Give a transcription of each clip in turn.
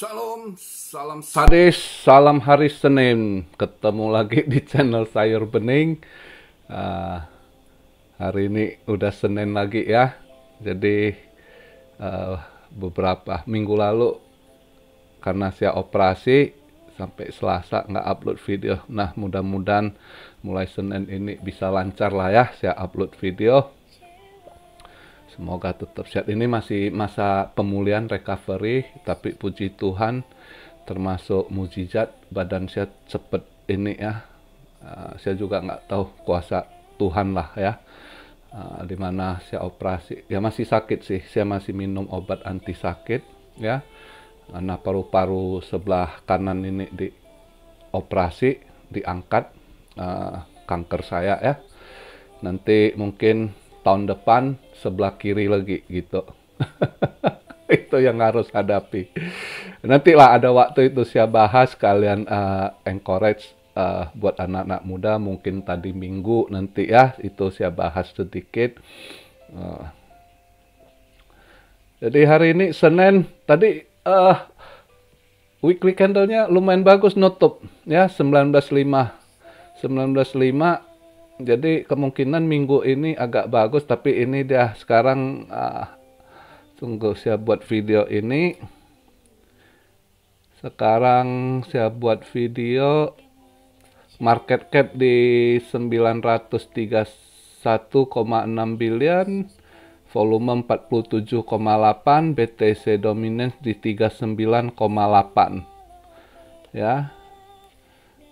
Salam, salam sadis, salam hari Senin. Ketemu lagi di channel Sayur Bening. Uh, hari ini udah Senin lagi ya. Jadi uh, beberapa minggu lalu karena saya operasi sampai Selasa nggak upload video. Nah mudah-mudahan mulai Senin ini bisa lancar lah ya saya upload video. Semoga tetap sehat. Ini masih masa pemulihan recovery, tapi puji Tuhan termasuk mujizat badan sehat cepet ini ya. Uh, saya juga nggak tahu kuasa Tuhan lah ya. Uh, ah, dimana saya operasi, ya masih sakit sih. Saya masih minum obat anti sakit ya. Nah paru-paru sebelah kanan ini di operasi diangkat uh, kanker saya ya. Nanti mungkin tahun depan sebelah kiri lagi gitu. itu yang harus hadapi. nanti lah ada waktu itu saya bahas kalian uh, encourage uh, buat anak-anak muda mungkin tadi minggu nanti ya itu saya bahas sedikit. Uh, jadi hari ini Senin tadi uh, weekly candlenya lumayan bagus nutup ya 195 195 jadi kemungkinan minggu ini agak bagus tapi ini dia sekarang uh, tunggu saya buat video ini. Sekarang saya buat video market cap di 931,6 billion, volume 47,8, BTC dominance di 39,8. Ya.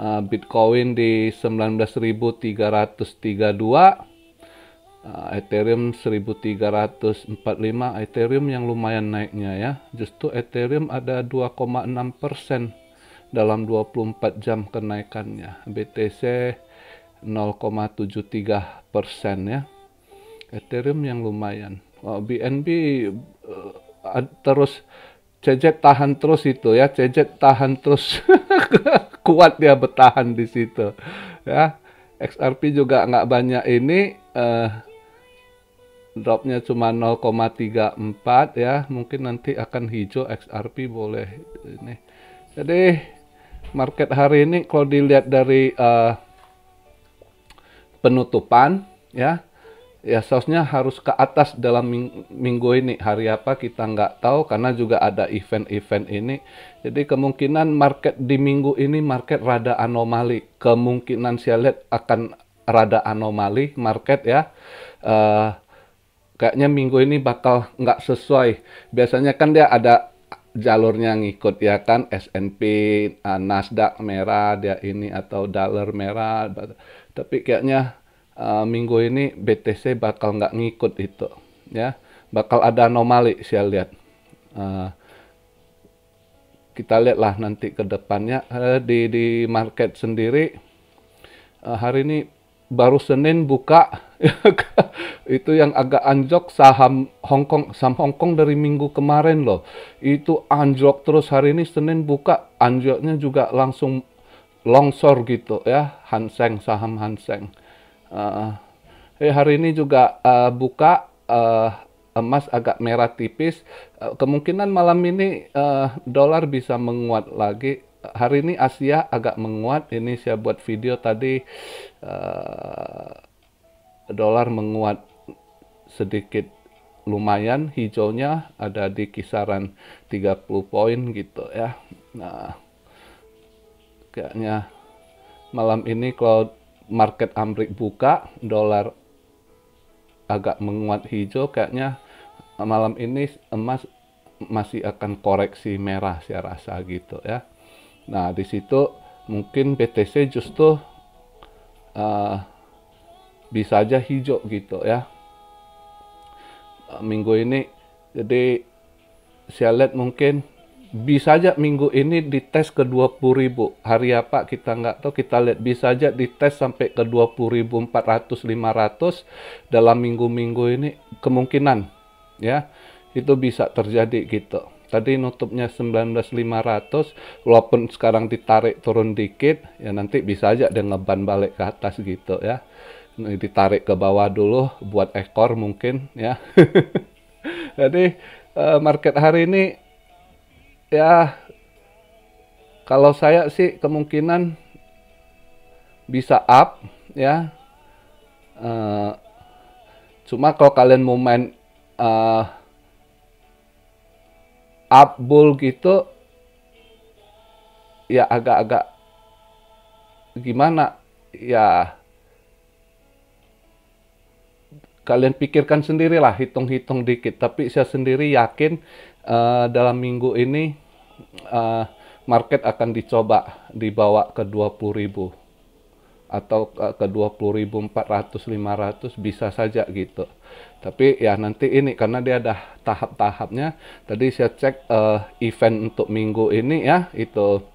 Eh, Bitcoin di 19.332 uh, eh, Ethereum 1345 Ethereum yang lumayan naiknya ya justru Ethereum ada 2,6 persen dalam 24 jam kenaikannya BTC 0,73 persen ya Ethereum yang lumayan BNB oh, eh, terus cejet tahan terus itu ya, cejet tahan terus. kuat dia bertahan di situ ya XRP juga nggak banyak ini eh, dropnya cuma 0,34 ya mungkin nanti akan hijau XRP boleh ini jadi market hari ini kalau dilihat dari eh, penutupan ya ya sausnya harus ke atas dalam minggu ini hari apa kita nggak tahu karena juga ada event-event ini jadi kemungkinan market di minggu ini market rada anomali kemungkinan saya lihat akan rada anomali market ya uh, kayaknya minggu ini bakal nggak sesuai biasanya kan dia ada jalurnya ngikut ya kan S&P uh, eh, Nasdaq merah dia ini atau dollar merah tapi kayaknya uh, minggu ini BTC bakal nggak ngikut itu ya bakal ada anomali saya lihat uh, kita lihatlah nanti ke depannya uh, di di market sendiri uh, hari ini baru Senin buka itu yang agak anjok saham Hongkong saham Hongkong dari minggu kemarin loh itu anjok terus hari ini Senin buka anjoknya juga langsung longsor gitu ya Hanseng saham Hanseng Uh, eh, hari ini juga uh, buka uh, emas agak merah tipis. Uh, kemungkinan malam ini uh, dolar bisa menguat lagi. Hari ini Asia agak menguat. Ini saya buat video tadi uh, dolar menguat sedikit lumayan hijaunya ada di kisaran 30 poin gitu ya. Nah, kayaknya malam ini kalau market Amerika buka, dolar agak menguat hijau, kayaknya malam ini emas masih akan koreksi merah saya rasa gitu ya. Nah di situ mungkin BTC justru uh, bisa aja hijau gitu ya. Eh, minggu ini jadi saya lihat mungkin bisa aja minggu ini dites ke 20 ribu hari apa kita nggak tahu kita lihat bisa aja dites sampai ke 20 ribu 400 500 dalam minggu-minggu ini kemungkinan ya itu bisa terjadi gitu tadi nutupnya 19.500 walaupun sekarang ditarik turun dikit ya nanti bisa aja dia ngeban balik ke atas gitu ya ini ditarik ke bawah dulu buat ekor mungkin ya jadi eh, market hari ini ya kalau saya sih kemungkinan bisa up ya uh, cuma kalau kalian mau main uh, up bull gitu ya agak-agak gimana ya kalian pikirkan sendirilah hitung-hitung dikit tapi saya sendiri yakin uh, dalam minggu ini uh, market akan dicoba dibawa ke 20.000 atau ke 20.400 500 bisa saja gitu. Tapi ya nanti ini karena dia ada tahap-tahapnya. Tadi saya cek uh, event untuk minggu ini ya itu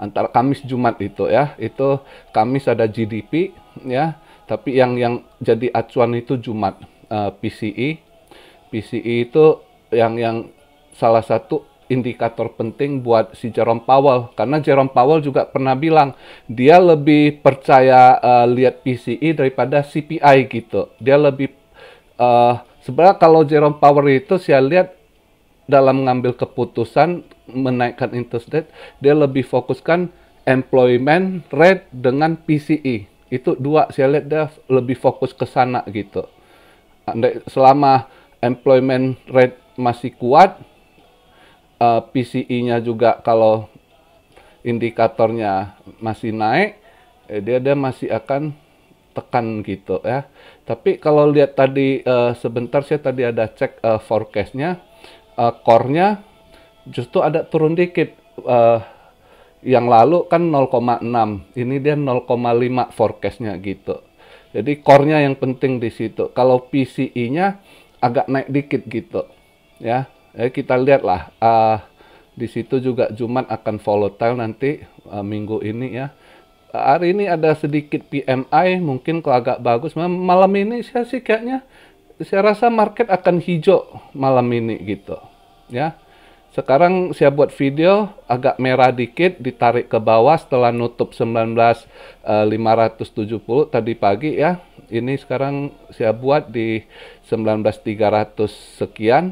antara Kamis Jumat itu ya. Itu Kamis ada GDP ya, tapi yang yang jadi acuan itu Jumat uh, PCE. PCE itu yang yang salah satu indikator penting buat si Jerome Powell karena Jerome Powell juga pernah bilang dia lebih percaya uh, lihat PCE daripada CPI gitu. Dia lebih uh, sebenarnya kalau Jerome Powell itu saya lihat dalam mengambil keputusan menaikkan interest rate dia lebih fokuskan employment rate dengan PCE Itu dua saya lihat dia lebih fokus ke sana gitu. selama employment rate masih kuat, uh, eh, PCI-nya juga kalau indikatornya masih naik, eh, dia dia masih akan tekan gitu ya. Tapi kalau lihat tadi uh, sebentar saya tadi ada cek uh, forecastnya, uh, core-nya justru ada turun dikit. Uh, yang lalu kan 0,6, ini dia 0,5 forecastnya gitu. Jadi core-nya yang penting di situ. Kalau PCI-nya agak naik dikit gitu ya eh, kita lihatlah uh, di situ juga Jumat akan volatile nanti uh, minggu ini ya hari ini ada sedikit PMI mungkin kalau agak bagus malam ini saya sih kayaknya saya rasa market akan hijau malam ini gitu ya sekarang saya buat video agak merah dikit ditarik ke bawah setelah nutup 19.570 eh, tadi pagi ya ini sekarang saya buat di 19.300 sekian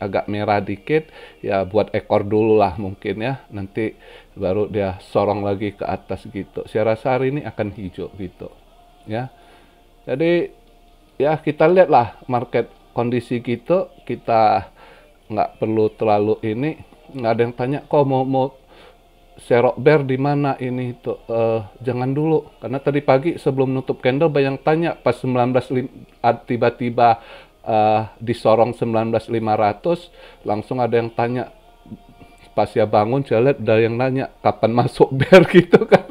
agak merah dikit ya buat ekor dulu lah mungkin ya nanti baru dia sorong lagi ke atas gitu saya rasa hari ini akan hijau gitu ya jadi ya kita lihatlah market kondisi gitu kita nggak perlu terlalu ini nggak ada yang tanya kok mau mau serok bear di mana ini itu uh, jangan dulu karena tadi pagi sebelum nutup candle banyak tanya pas 19 ah, tiba-tiba uh, di Sorong 19500 langsung ada yang tanya pas ya bangun saya lihat ada yang nanya kapan masuk ber gitu kan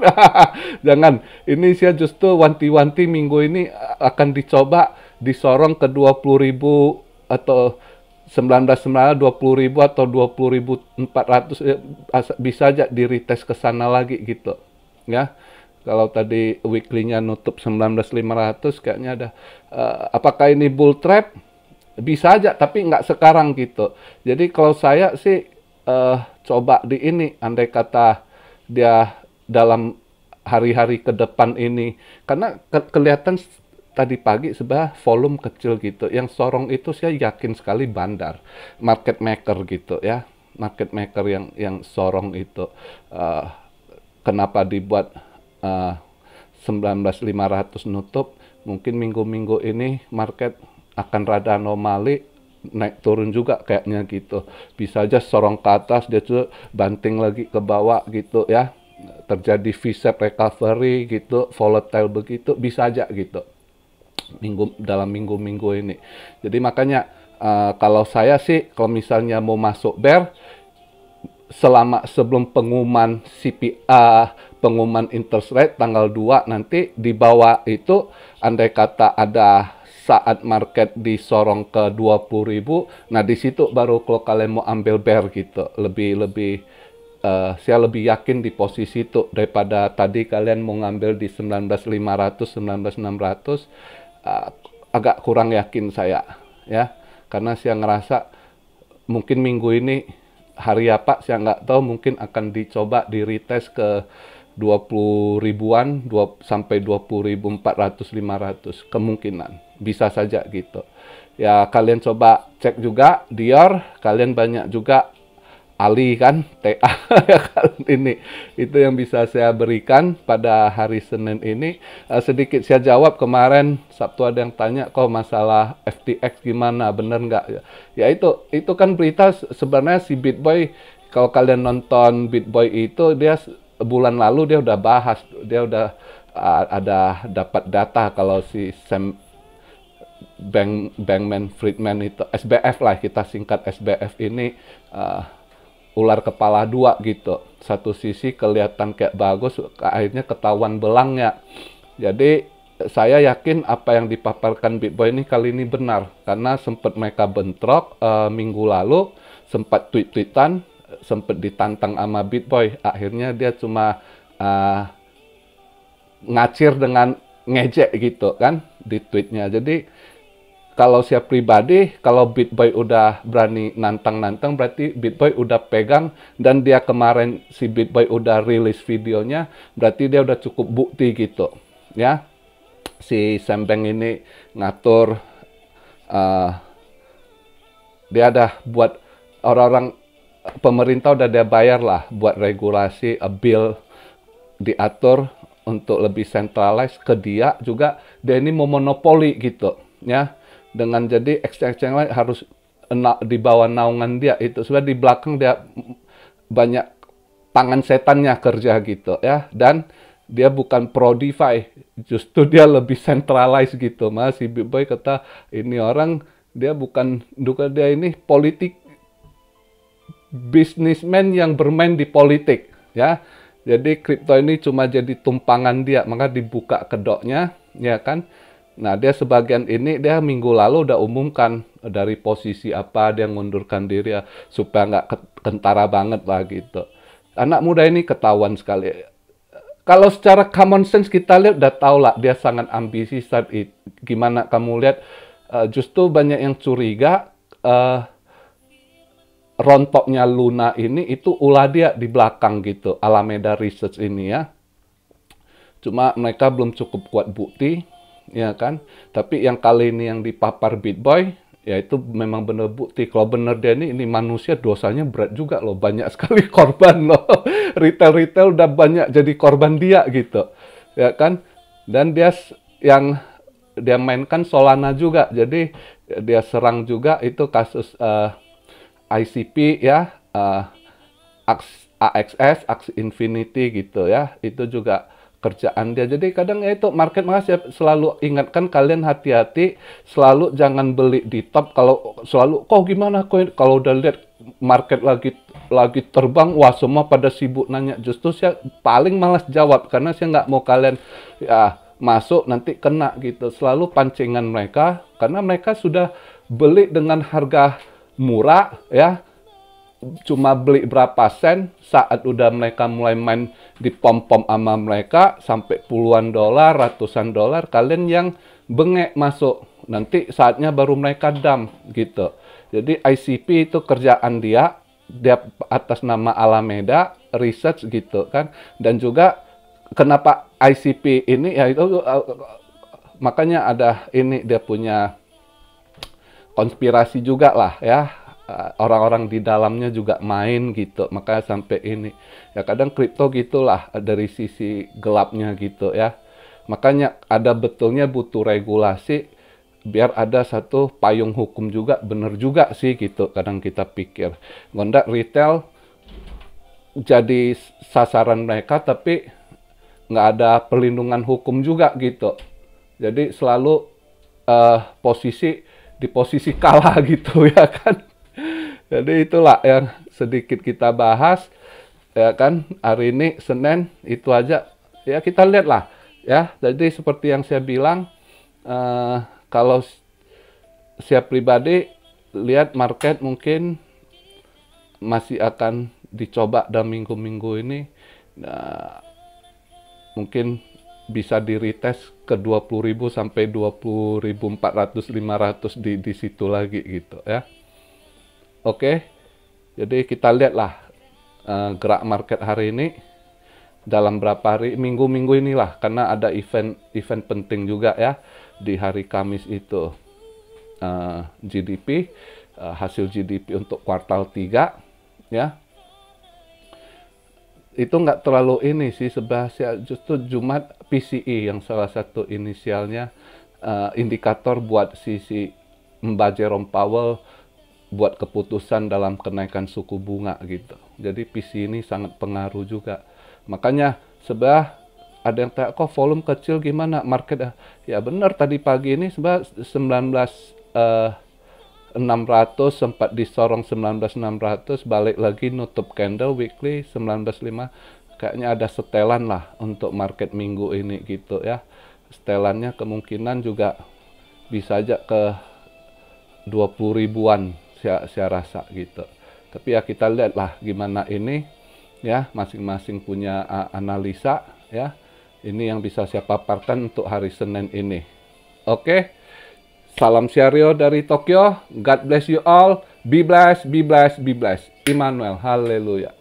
jangan ini saya justru wanti-wanti minggu ini eh, akan dicoba di Sorong ke 20.000 atau 1999 20.000 atau 20.400 eh, bisa aja di retest ke sana lagi gitu ya kalau tadi weekly-nya nutup 19.500 kayaknya ada. Uh, apakah ini bull trap? Bisa aja, tapi nggak sekarang gitu. Jadi kalau saya sih uh, coba di ini, andai kata dia dalam hari-hari ke depan ini. Karena ke kelihatan tadi pagi sebenarnya volume kecil gitu. Yang sorong itu saya yakin sekali bandar, market maker gitu ya, market maker yang yang sorong itu. Uh, kenapa dibuat 19.500 eh, nutup, mungkin minggu-minggu ini market akan rada anomali naik turun juga kayaknya gitu. Bisa aja sorong ke atas dia tuh banting lagi ke bawah gitu ya. Terjadi v recovery gitu, volatile begitu, bisa aja gitu. Minggu dalam minggu-minggu ini. Jadi makanya uh, kalau saya sih kalau misalnya mau masuk bear selama sebelum pengumuman CPI pengumuman interest rate tanggal 2 nanti di bawah itu andai kata ada saat market disorong ke 20.000 nah di situ baru kalau kalian mau ambil bear gitu, lebih lebih uh, saya lebih yakin di posisi itu daripada tadi kalian mau ngambil di 19500, 19600 uh, agak kurang yakin saya ya, karena saya ngerasa mungkin minggu ini hari apa saya nggak tahu mungkin akan dicoba di retest ke 20 ribuan dua sampai 20 ribu 400 500 kemungkinan bisa saja gitu ya kalian coba cek juga Dior kalian banyak juga Ali kan TA ya kan? ini itu yang bisa saya berikan pada hari Senin ini uh, sedikit saya jawab kemarin Sabtu ada yang tanya kok masalah FTX gimana bener nggak ya, ya itu itu kan berita sebenarnya si Bitboy kalau kalian nonton Bitboy itu dia bulan lalu dia udah bahas dia udah uh, ada dapat data kalau si Sam Bank Bankman Friedman itu SBF lah kita singkat SBF ini uh, ular kepala dua gitu satu sisi kelihatan kayak bagus akhirnya ketahuan belangnya jadi saya yakin apa yang dipaparkan Boy ini kali ini benar karena sempat mereka bentrok uh, minggu lalu sempat tweet-tweetan sempet ditantang sama Beat Boy akhirnya dia cuma uh, ngacir dengan ngejek gitu kan di tweetnya jadi kalau siap pribadi kalau Beat Boy udah berani nantang-nantang berarti Beat Boy udah pegang dan dia kemarin si Beat Boy udah rilis videonya berarti dia udah cukup bukti gitu ya si Sembeng ini ngatur uh, dia ada buat orang-orang pemerintah udah ada bayar lah buat regulasi a bill diatur untuk lebih centralized ke dia juga dia ini mau monopoli gitu ya dengan jadi exchange lain harus di bawah naungan dia itu sudah di belakang dia banyak tangan setannya kerja gitu ya dan dia bukan pro DeFi justru dia lebih centralized gitu mas si Boy kata ini orang dia bukan duka dia ini politik bisnismen yang bermain di politik ya. Jadi kripto ini cuma jadi tumpangan dia, maka dibuka kedoknya ya kan. Nah, dia sebagian ini dia minggu lalu udah umumkan dari posisi apa dia mundurkan diri ya, supaya nggak kentara banget lah gitu. Anak muda ini ketahuan sekali. Kalau secara common sense kita lihat udah tau lah dia sangat ambisi saat itu. Gimana kamu lihat? Uh, justru banyak yang curiga uh, rontoknya Luna ini itu ulah dia di belakang gitu Alameda Research ini ya cuma mereka belum cukup kuat bukti ya kan tapi yang kali ini yang dipapar Beat Boy, ya itu memang benar bukti kalau benar dia ini ini manusia dosanya berat juga loh banyak sekali korban loh retail retail udah banyak jadi korban dia gitu ya kan dan dia yang dia mainkan Solana juga jadi dia serang juga itu kasus uh, ICP ya, uh, eh, AXS, Axis Infinity gitu ya, itu juga kerjaan dia. Jadi kadang ya itu market masih selalu ingatkan kalian hati-hati, selalu jangan beli di top kalau selalu kok gimana koin kalau udah lihat market lagi lagi terbang, wah semua pada sibuk nanya. Justru saya paling malas jawab karena saya nggak mau kalian ya masuk nanti kena gitu. Selalu pancingan mereka karena mereka sudah beli dengan harga murah ya cuma beli berapa sen saat udah mereka mulai main di pom pom ama mereka sampai puluhan dolar ratusan dolar kalian yang bengek masuk nanti saatnya baru mereka dam gitu jadi ICP itu kerjaan dia dia atas nama Alameda research gitu kan dan juga kenapa ICP ini ya itu uh, makanya ada ini dia punya konspirasi juga lah ya eh, orang-orang di dalamnya juga main gitu makanya sampai ini ya kadang kripto gitulah eh, dari sisi gelapnya gitu ya makanya ada betulnya butuh regulasi biar ada satu payung hukum juga bener juga sih gitu kadang kita pikir gondak retail jadi sasaran mereka tapi nggak ada perlindungan hukum juga gitu jadi selalu uh, posisi di posisi kalah gitu ya kan. Jadi itulah yang sedikit kita bahas ya kan hari ini Senin itu aja ya kita lihatlah ya. Jadi seperti yang saya bilang uh, kalau saya pribadi lihat market mungkin masih akan dicoba dalam minggu-minggu ini. Nah, mungkin bisa di retest ke 20.000 sampai 20.400 500 di di situ lagi gitu ya. Oke. Jadi kita lihatlah uh, gerak market hari ini dalam berapa hari minggu-minggu inilah karena ada event event penting juga ya di hari Kamis itu uh, eh, GDP uh, eh, hasil GDP untuk kuartal 3 ya itu nggak terlalu ini sih sebahasa justru Jumat PCI e yang salah satu inisialnya uh, indikator buat sisi Mbak Jerome Powell buat keputusan dalam kenaikan suku bunga gitu. Jadi PCI e ini sangat pengaruh juga. Makanya sebah ada yang tanya kok volume kecil gimana market ya benar tadi pagi ini sebab 19 uh, 600 sempat disorong 19600 balik lagi nutup candle weekly 195 kayaknya ada setelan lah untuk market minggu ini gitu ya setelannya kemungkinan juga bisa aja ke 20 ribuan saya, saya rasa gitu tapi ya kita lihat lah gimana ini ya masing-masing punya uh, analisa ya ini yang bisa saya paparkan untuk hari Senin ini oke okay? Salam Syario dari Tokyo. God bless you all. Be blessed, be blessed, be blessed. Immanuel. Haleluya.